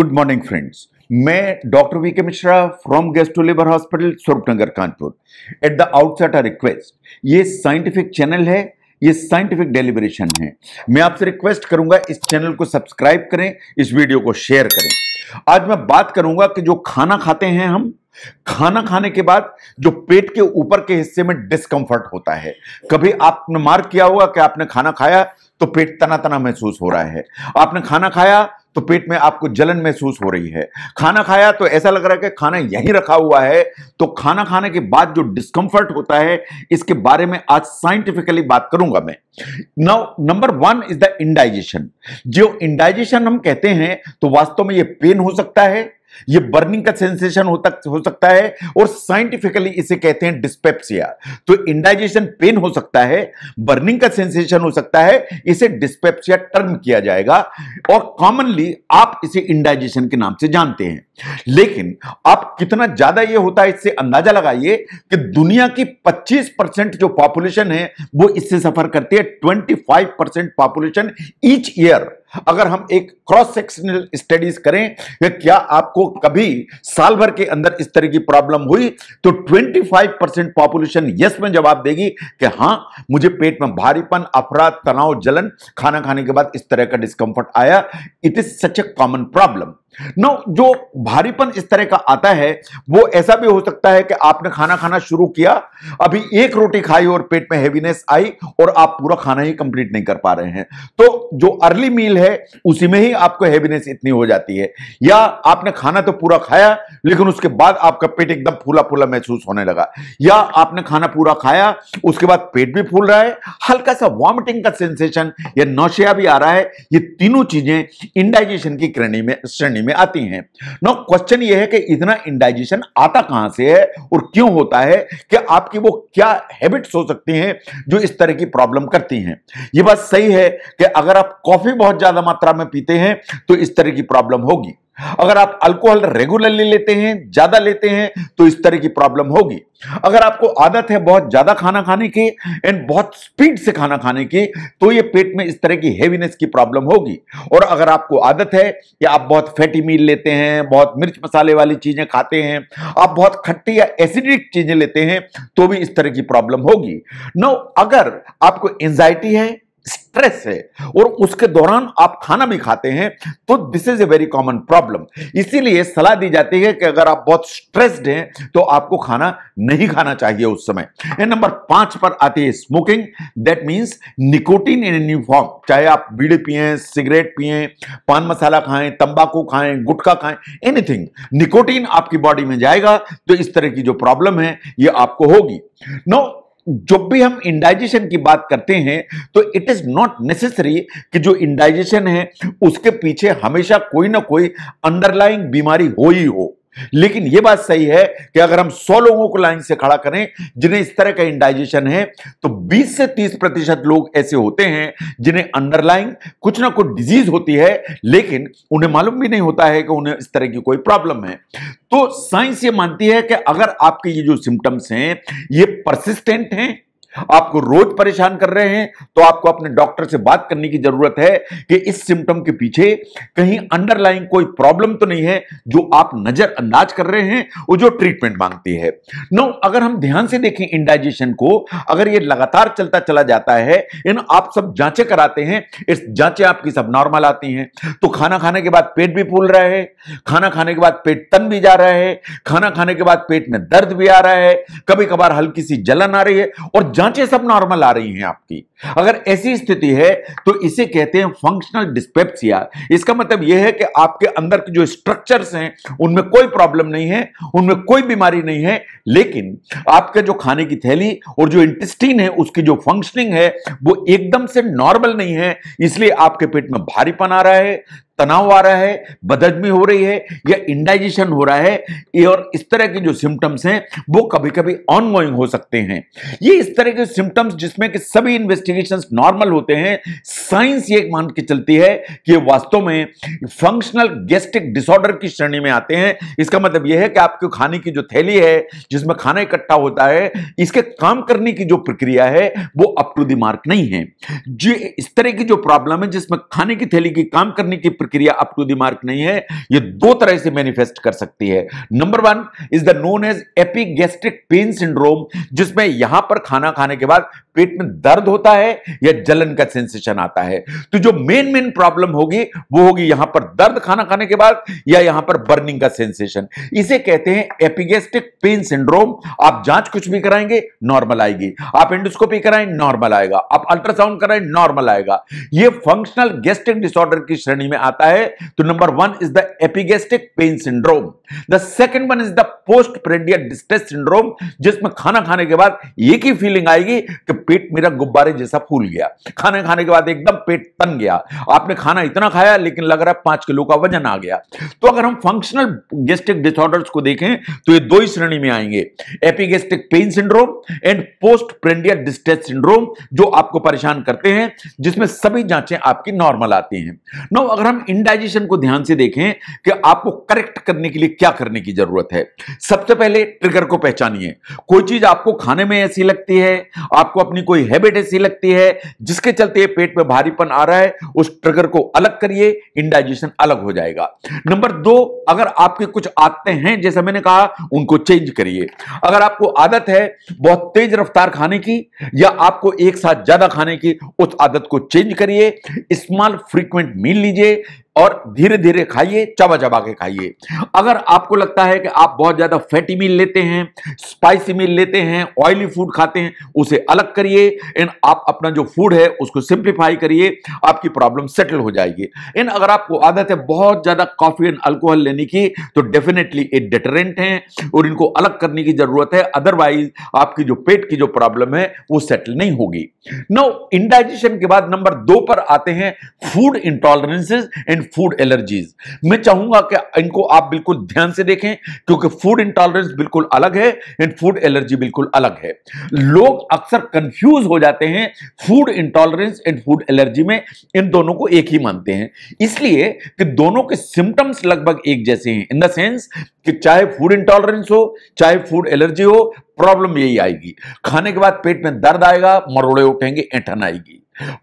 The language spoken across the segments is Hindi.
गुड मॉर्निंग फ्रेंड्स मैं doctor V K Mishra from gastro लेबर hospital Swaroop Nagar Kanpur at the outset a request ये साइंटिफिक चैनल है ये साइंटिफिक डेलिब्रेशन है मैं आपसे रिक्वेस्ट करूंगा इस चैनल को सब्सक्राइब करें इस वीडियो को शेयर करें आज मैं बात करूंगा कि जो खाना खाते हैं हम खाना खाने के बाद जो पेट के ऊपर के हिस्से में डिस्कम्फर्ट होता है कभी आपने मार्क किया होगा कि आपने खाना खाया तो पेट तना तना महसूस हो रहा है आपने खाना खाया तो पेट में आपको जलन महसूस हो रही है खाना खाया तो ऐसा लग रहा है कि खाना यहीं रखा हुआ है तो खाना खाने के बाद जो डिस्कम्फर्ट होता है इसके बारे में आज साइंटिफिकली बात करूंगा मैं now number one is the indigestion जो इंडाइजेशन हम कहते हैं तो वास्तव में ये पेन हो सकता है ये बर्निंग का सेंसेशन हो तक हो सकता है और साइंटिफिकली इसे कहते हैं डिस्पेप्सिया तो इंडाइजेशन पेन हो सकता है बर्निंग का सेंसेशन हो सकता है इसे डिस्पेप्सिया टर्म किया जाएगा और कॉमनली आप इसे इंडाइजेशन के नाम से जानते हैं लेकिन आप कितना ज्यादा ये होता है इससे अंदाजा लगाइए कि दुनिया की 25 परसेंट जो पॉपुलेशन है वो इससे सफर करती है 25 परसेंट पॉपुलेशन ईच ईयर अगर हम एक क्रॉस सेक्शनल स्टडीज करें कि क्या आपको कभी साल भर के अंदर इस तरह की प्रॉब्लम हुई तो 25 परसेंट पॉपुलेशन यस में जवाब देगी कि हाँ मुझे पेट में भारीपन अफराध तनाव जलन खाना खाने के बाद इस तरह का डिस्कंफर्ट आया it is such a common problem no जो भारीपन इस तरह का आता है वो ऐसा भी हो सकता है कि आपने खाना खाना शुरू किया अभी एक रोटी खाई और पेट में हैवीनेस आई और आप पूरा खाना ही कंप्लीट नहीं कर पा रहे हैं तो जो अर्ली मील है उसी में ही आपको हैवीनेस इतनी हो जाती है या आपने खाना तो पूरा खाया लेकिन उसके बाद आपका पेट एकदम फूला फूला महसूस होने लगा या आपने खाना पूरा खाया उसके बाद पेट भी फूल रहा है हल्का सा वॉमिटिंग का सेंसेशन या नौशिया भी आ रहा है ये तीनों चीजें इंडाइजेशन की श्रेणी में श्रेणी श्रेणी में आती हैं नो क्वेश्चन ये है कि इतना इंडाइजेशन आता कहां से है और क्यों होता है कि आपकी वो क्या हैबिट्स हो सकती हैं जो इस तरह की प्रॉब्लम करती हैं ये बात सही है कि अगर आप कॉफी बहुत ज्यादा मात्रा में पीते हैं तो इस तरह की प्रॉब्लम होगी अगर आप अल्कोहल रेगुलरली लेते हैं ज्यादा लेते हैं तो इस तरह की प्रॉब्लम होगी अगर आपको आदत है बहुत ज्यादा खाना खाने की एंड बहुत स्पीड से खाना खाने की तो ये पेट में इस तरह की हेवीनेस की प्रॉब्लम होगी और अगर आपको आदत है कि आप बहुत फैटी मील लेते हैं बहुत मिर्च मसाले वाली चीजें खाते हैं आप बहुत खट्टी या एसिडिक चीजें लेते हैं तो भी इस तरह की प्रॉब्लम होगी नौ अगर आपको एंजाइटी है स्ट्रेस है और उसके दौरान आप खाना भी खाते हैं तो this is a very common problem इसीलिए सलाह दी जाती है कि अगर आप बहुत स्ट्रेस्ड हैं तो आपको खाना नहीं खाना चाहिए उस समय नंबर पांच पर आती है smoking that means nicotine in any form चाहे आप बीड़ी पिए सिगरेट पिए पान मसाला खाएं तंबाकू खाएं गुटखा खाएं एनीथिंग निकोटीन आपकी बॉडी में जाएगा तो इस तरह की जो प्रॉब्लम है ये आपको होगी नो जब भी हम इंडाइजेशन की बात करते हैं तो इट इज नॉट नेसेसरी कि जो इंडाइजेशन है उसके पीछे हमेशा कोई ना कोई अंडरलाइंग बीमारी हो ही हो लेकिन यह बात सही है कि अगर हम 100 लोगों को लाइन से खड़ा करें जिन्हें इस तरह का इंडाइजेशन है तो 20 से 30 प्रतिशत लोग ऐसे होते हैं जिन्हें अंडरलाइन कुछ ना कुछ डिजीज होती है लेकिन उन्हें मालूम भी नहीं होता है कि उन्हें इस तरह की कोई प्रॉब्लम है तो साइंस ये मानती है कि अगर आपके ये जो सिम्टम्स हैं ये परसिस्टेंट हैं आपको रोज परेशान कर रहे हैं तो आपको अपने डॉक्टर से बात करने की जरूरत है कि इस सिम्टम के पीछे कहीं अंडरलाइंग कोई प्रॉब्लम तो नहीं है जो आप नजरअंदाज कर रहे हैं वो जो ट्रीटमेंट मांगती है नो अगर हम ध्यान से देखें इंडाइजेशन को अगर ये लगातार चलता चला जाता है इन आप सब जांचें कराते हैं इस जांचें आपकी सब नॉर्मल आती हैं तो खाना खाने के बाद पेट भी फूल रहा है खाना खाने के बाद पेट तन भी जा रहा है खाना खाने के बाद पेट में दर्द भी आ रहा है कभी कभार हल्की सी जलन आ रही है और जांचें सब नॉर्मल आ रही हैं आपकी अगर ऐसी स्थिति है तो इसे कहते हैं फंक्शनल डिस्पेप्सिया इसका मतलब यह है कि आपके अंदर के जो स्ट्रक्चर्स हैं उनमें कोई प्रॉब्लम नहीं है उनमें कोई बीमारी नहीं है लेकिन आपके जो खाने की थैली और जो इंटेस्टीन है उसकी जो फंक्शनिंग है वो एकदम से नॉर्मल नहीं है इसलिए आपके पेट में भारीपन आ रहा है तनाव आ रहा है बदहजमी हो रही है या इंडाइजेशन हो रहा है और इस तरह के जो सिम्टम्स हैं वो कभी कभी ऑनगोइंग हो सकते हैं ये इस तरह के सिम्टम्स जिसमें कि सभी इन्वेस्टिगेशंस नॉर्मल होते हैं साइंस ये मान के चलती है कि वास्तव में फंक्शनल गेस्टिक डिसऑर्डर की श्रेणी में आते हैं इसका मतलब यह है कि आपके खाने की जो थैली है जिसमें खाना इकट्ठा होता है इसके काम करने की जो प्रक्रिया है वो अप टू दी मार्क नहीं है जो इस तरह की जो प्रॉब्लम है जिसमें खाने की थैली की काम करने की प्रक्रिया अप टू द मार्क नहीं है ये दो तरह से मैनिफेस्ट कर सकती है number one is the known as epigastric pain syndrome जिसमें यहां पर खाना खाने के बाद पेट में दर्द होता है या जलन का सेंसेशन आता है तो जो मेन मेन प्रॉब्लम होगी वो होगी यहां पर दर्द खाना खाने के बाद या यहां पर बर्निंग का सेंसेशन इसे कहते हैं एपिगेस्टिक पेन सिंड्रोम आप जांच कुछ भी कराएंगे नॉर्मल आएगी आप एंडोस्कोपी कराएं नॉर्मल आएगा आप अल्ट्रासाउंड कराएं नॉर्मल आएगा यह फंक्शनल गेस्ट्रिक डिसऑर्डर की श्रेणी में आता आता है तो number one is the epigastric pain syndrome the second one is the post prandial distress syndrome जिसमें खाना खाने के बाद एक ही फीलिंग आएगी कि पेट मेरा गुब्बारे जैसा फूल गया खाना खाने के बाद एकदम पेट तन गया आपने खाना इतना खाया लेकिन लग रहा है पांच किलो का वजन आ गया तो अगर हम फंक्शनल गेस्टिक डिसऑर्डर्स को देखें तो ये दो ही श्रेणी में आएंगे epigastric pain syndrome and post prandial distress syndrome जो आपको परेशान करते हैं जिसमें सभी जांचें आपकी नॉर्मल आती हैं नो अगर हम इंडाइजेशन को ध्यान से देखें कि आपको करेक्ट करने के लिए क्या करने की जरूरत है सबसे पहले ट्रिगर को पहचानिए कोई चीज आपको खाने में ऐसी लगती है आपको अपनी कोई हैबिट ऐसी लगती है जिसके चलते पेट में भारीपन आ रहा है उस ट्रिगर को अलग करिए इंडाइजेशन अलग हो जाएगा नंबर दो अगर आपके कुछ आदतें हैं जैसे मैंने कहा उनको चेंज करिए अगर आपको आदत है बहुत तेज रफ्तार खाने की या आपको एक साथ ज्यादा खाने की उस आदत को चेंज करिए स्मॉल फ्रीक्वेंट मील लीजिए और धीरे धीरे खाइए चबा चबा के खाइए अगर आपको लगता है कि आप बहुत ज़्यादा फैटी मील लेते हैं स्पाइसी मील लेते हैं ऑयली फूड खाते हैं उसे अलग करिए एंड आप अपना जो फूड है उसको सिंप्लीफाई करिए आपकी प्रॉब्लम सेटल हो जाएगी एंड अगर आपको आदत है बहुत ज़्यादा कॉफ़ी एंड अल्कोहल लेने की तो डेफिनेटली एक डिटरेंट है और इनको अलग करने की ज़रूरत है अदरवाइज आपकी जो पेट की जो प्रॉब्लम है वो सेटल नहीं होगी नो इंडाइजेशन के बाद नंबर दो पर आते हैं food intolerances and food allergies मैं चाहूंगा कि इनको आप बिल्कुल ध्यान से देखें क्योंकि फूड इंटॉलरेंस बिल्कुल अलग है एंड फूड एलर्जी बिल्कुल अलग है लोग अक्सर कंफ्यूज हो जाते हैं food intolerance and food allergy में इन दोनों को एक ही मानते हैं इसलिए कि दोनों के सिम्टम्स लगभग एक जैसे हैं इन द सेंस कि चाहे फूड इंटॉलरेंस हो चाहे फूड एलर्जी हो प्रॉब्लम यही आएगी खाने के बाद पेट में दर्द आएगा मरोड़े उठेंगे ऐठन आएगी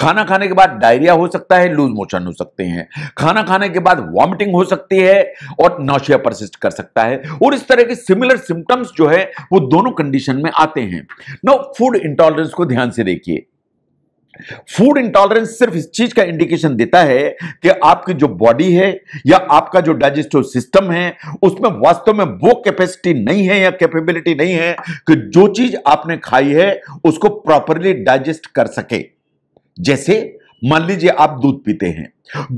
खाना खाने के बाद डायरिया हो सकता है लूज मोशन हो सकते हैं खाना खाने के बाद वॉमिटिंग हो सकती है और नौशिया परसिस्ट कर सकता है और इस तरह के सिमिलर सिम्टम्स जो है वो दोनों कंडीशन में आते हैं नो फूड इंटॉलरेंस को ध्यान से देखिए फूड इंटॉलरेंस सिर्फ इस चीज का इंडिकेशन देता है कि आपकी जो बॉडी है या आपका जो डाइजेस्टिव सिस्टम है उसमें वास्तव में वो कैपेसिटी नहीं है या कैपेबिलिटी नहीं है कि जो चीज आपने खाई है उसको प्रॉपरली डाइजेस्ट कर सके जैसे मान लीजिए आप दूध पीते हैं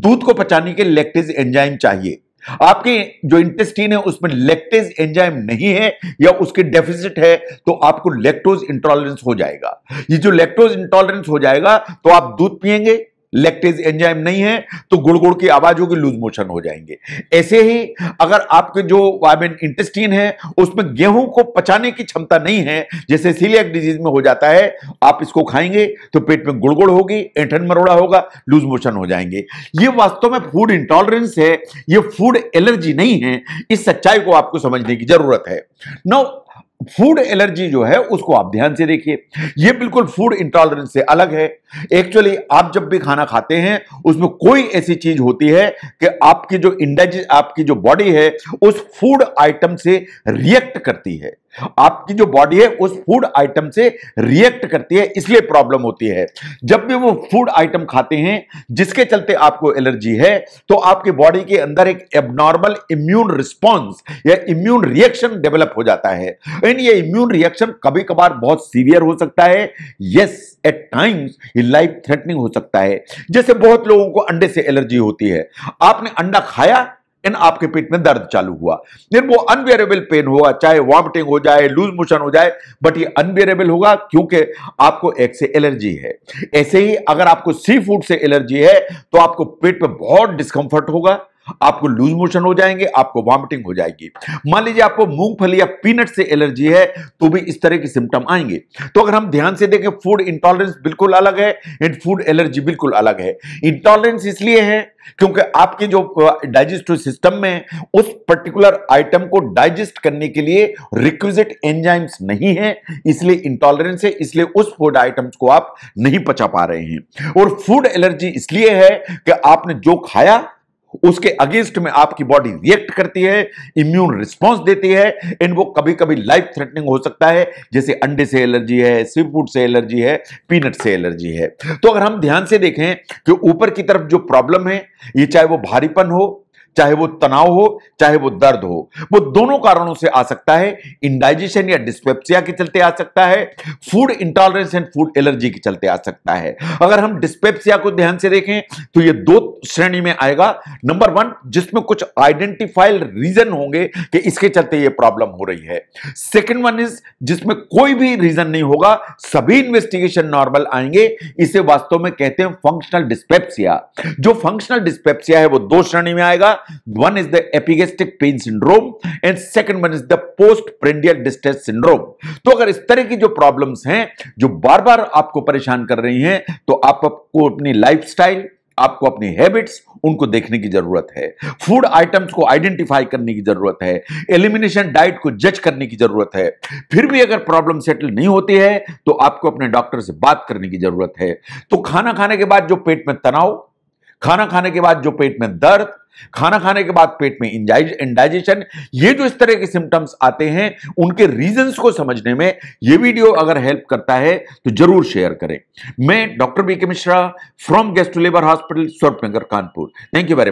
दूध को पचाने के लेक्टेज एंजाइम चाहिए आपके जो इंटेस्टीन है उसमें लेक्टेज एंजाइम नहीं है या उसके डेफिसिट है तो आपको लेक्टोज इंटॉलरेंस हो जाएगा ये जो लेक्टोज इंटॉलरेंस हो जाएगा तो आप दूध पिएंगे लेक्टेज एंजाइम नहीं है तो गुड़ गुड़ की आवाज होगी लूज मोशन हो जाएंगे ऐसे ही अगर आपके जो वाइमिन इंटेस्टीन है उसमें गेहूं को पचाने की क्षमता नहीं है जैसे सीलियक डिजीज में हो जाता है आप इसको खाएंगे तो पेट में गुड़गुड़ होगी एंठन मरोड़ा होगा लूज मोशन हो जाएंगे ये वास्तव में फूड इंटॉलरेंस है ये फूड एलर्जी नहीं है इस सच्चाई को आपको समझने की जरूरत है नौ फूड एलर्जी जो है उसको आप ध्यान से देखिए ये बिल्कुल फूड इंटॉलरेंस से अलग है एक्चुअली आप जब भी खाना खाते हैं उसमें कोई ऐसी चीज होती है कि आपकी जो इंडाइज आपकी जो बॉडी है उस फूड आइटम से रिएक्ट करती है आपकी जो बॉडी है उस फूड आइटम से रिएक्ट करती है इसलिए प्रॉब्लम होती है जब भी वो फूड आइटम खाते हैं जिसके चलते आपको एलर्जी है तो आपकी बॉडी के अंदर एक एबनॉर्मल इम्यून रिस्पॉन्स या इम्यून रिएक्शन डेवलप हो जाता है एंड ये इम्यून रिएक्शन कभी कभार बहुत सीवियर हो सकता है यस एट टाइम्स ये लाइफ थ्रेटनिंग हो सकता है जैसे बहुत लोगों को अंडे से एलर्जी होती है आपने अंडा खाया इन आपके पेट में दर्द चालू हुआ देन वो अनवेरेबल पेन होगा चाहे वॉमिटिंग हो जाए लूज मोशन हो जाए बट ये अनवेरेबल होगा क्योंकि आपको एक से एलर्जी है ऐसे ही अगर आपको सी फूड से एलर्जी है तो आपको पेट में बहुत डिस्कंफर्ट होगा आपको लूज मोशन हो जाएंगे आपको वॉमिटिंग हो जाएगी मान लीजिए आपको मूंगफली या पीनट से एलर्जी है तो भी इस तरह के सिम्टम आएंगे तो अगर हम ध्यान से देखें फूड इंटॉलरेंस बिल्कुल अलग है एंड फूड एलर्जी बिल्कुल अलग है इंटॉलरेंस इसलिए है क्योंकि आपके जो डाइजेस्टिव सिस्टम में उस पर्टिकुलर आइटम को डाइजेस्ट करने के लिए रिक्विजिट एंजाइम्स नहीं है इसलिए इंटॉलरेंस है इसलिए उस फूड आइटम्स को आप नहीं पचा पा रहे हैं और फूड एलर्जी इसलिए है कि आपने जो खाया उसके अगेंस्ट में आपकी बॉडी रिएक्ट करती है इम्यून रिस्पॉन्स देती है एंड वो कभी कभी लाइफ थ्रेटनिंग हो सकता है जैसे अंडे से एलर्जी है सी फूड से एलर्जी है पीनट से एलर्जी है तो अगर हम ध्यान से देखें कि ऊपर की तरफ जो प्रॉब्लम है ये चाहे वो भारीपन हो चाहे वो तनाव हो चाहे वो दर्द हो वो दोनों कारणों से आ सकता है इंडाइजेशन या डिस्पेप्सिया के चलते आ सकता है food intolerance and food allergy के चलते आ सकता है अगर हम डिस्पेप्सिया को ध्यान से देखें तो ये दो श्रेणी में आएगा नंबर वन जिसमें कुछ आइडेंटिफाइड रीजन होंगे कि इसके चलते ये प्रॉब्लम हो रही है सेकेंड वन इज जिसमें कोई भी रीजन नहीं होगा सभी इन्वेस्टिगेशन नॉर्मल आएंगे इसे वास्तव में कहते हैं फंक्शनल डिस्पेप्सिया जो फंक्शनल डिस्पेप्सिया है वो दो श्रेणी में आएगा One is the epigastric pain syndrome and second one is the post prandial distress syndrome तो अगर इस तरह की जो प्रॉब्लम्स हैं जो बार बार आपको परेशान कर रही हैं तो आपको अपनी लाइफस्टाइल आपको अपनी हैबिट्स उनको देखने की जरूरत है फूड आइटम्स को आइडेंटिफाई करने की जरूरत है एलिमिनेशन डाइट को जज करने की जरूरत है फिर भी अगर प्रॉब्लम सेटल नहीं होती है तो आपको अपने डॉक्टर से बात करने की जरूरत है तो खाना खाने के बाद जो पेट में तनाव खाना खाने के बाद जो पेट में दर्द खाना खाने के बाद पेट में इंडाइजेशन ये जो इस तरह के सिम्टम्स आते हैं उनके रीजंस को समझने में ये वीडियो अगर हेल्प करता है तो जरूर शेयर करें मैं doctor B K Mishra from gastro लेबर hospital Swarupnagar Kanpur thank you very